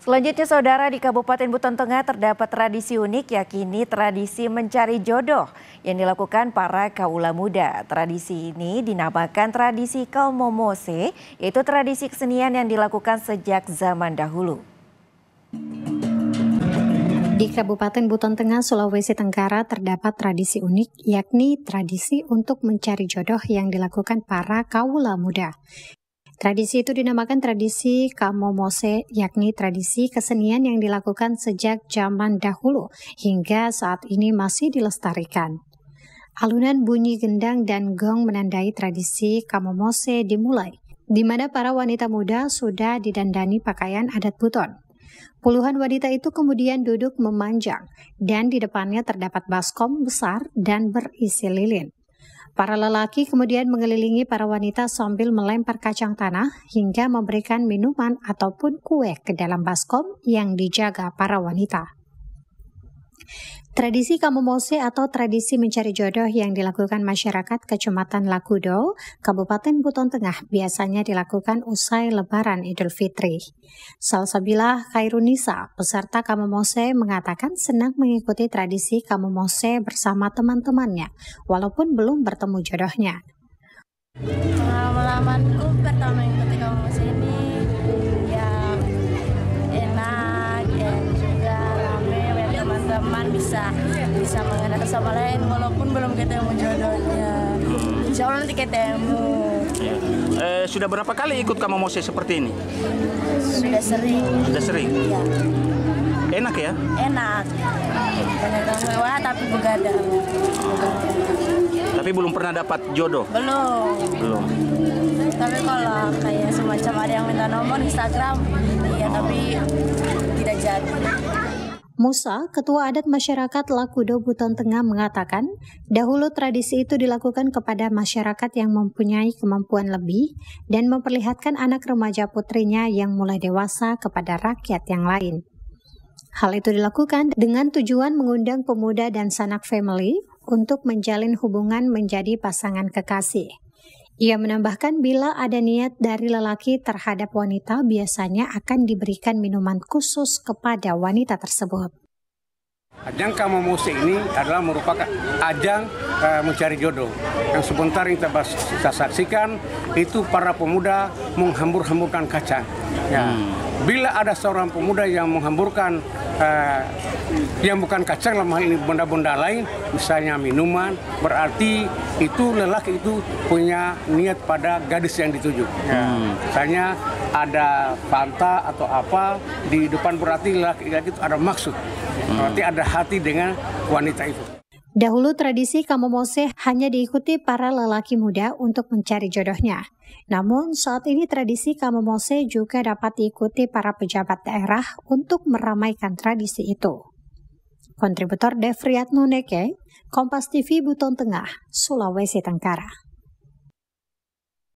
Selanjutnya saudara di Kabupaten Buton Tengah terdapat tradisi unik yakni tradisi mencari jodoh yang dilakukan para kaula muda. Tradisi ini dinamakan tradisi Kalmomose yaitu tradisi kesenian yang dilakukan sejak zaman dahulu. Di Kabupaten Buton Tengah, Sulawesi Tenggara terdapat tradisi unik yakni tradisi untuk mencari jodoh yang dilakukan para kaula muda. Tradisi itu dinamakan tradisi Kamomose, yakni tradisi kesenian yang dilakukan sejak zaman dahulu hingga saat ini masih dilestarikan. Alunan bunyi gendang dan gong menandai tradisi Kamomose dimulai, di mana para wanita muda sudah didandani pakaian adat buton. Puluhan wanita itu kemudian duduk memanjang, dan di depannya terdapat baskom besar dan berisi lilin. Para lelaki kemudian mengelilingi para wanita sambil melempar kacang tanah hingga memberikan minuman ataupun kue ke dalam baskom yang dijaga para wanita. Tradisi Kamomose atau tradisi mencari jodoh yang dilakukan masyarakat Kecamatan Lakudo, Kabupaten Buton Tengah biasanya dilakukan usai Lebaran Idul Fitri. Salsabila Khairunisa, peserta Kamomose mengatakan senang mengikuti tradisi Kamomose bersama teman-temannya, walaupun belum bertemu jodohnya. bisa bisa mengenal sama lain walaupun belum ketemu jodohnya insya Allah nanti ketemu ya. eh, sudah berapa kali ikut kamu Mose seperti ini sudah sering sudah sering ya. enak ya enak ternyata mewah tapi begadang tapi belum pernah dapat jodoh belum belum tapi kalau kayak semacam ada yang minta nomor Instagram iya oh. tapi tidak jadi Musa, Ketua Adat Masyarakat Lakudo Buton Tengah mengatakan, dahulu tradisi itu dilakukan kepada masyarakat yang mempunyai kemampuan lebih dan memperlihatkan anak remaja putrinya yang mulai dewasa kepada rakyat yang lain. Hal itu dilakukan dengan tujuan mengundang pemuda dan sanak family untuk menjalin hubungan menjadi pasangan kekasih. Ia menambahkan bila ada niat dari lelaki terhadap wanita biasanya akan diberikan minuman khusus kepada wanita tersebut. Ajang kamu Musik ini adalah merupakan ajang uh, mencari jodoh. Yang sebentar yang kita, kita saksikan itu para pemuda menghambur-hamburkan kaca. Ya. Hmm. Bila ada seorang pemuda yang menghamburkan uh, yang bukan kacang lemah ini benda-benda lain, misalnya minuman, berarti itu lelaki itu punya niat pada gadis yang dituju. Ya. Hmm. Misalnya ada panta atau apa di depan berarti lelaki-lelaki itu ada maksud. Hmm. Berarti ada hati dengan wanita itu. Dahulu tradisi Kamomose hanya diikuti para lelaki muda untuk mencari jodohnya. Namun saat ini tradisi Kamomose juga dapat diikuti para pejabat daerah untuk meramaikan tradisi itu. Kontributor Devriat Nuneke, Kompas TV Buton Tengah, Sulawesi Tenggara.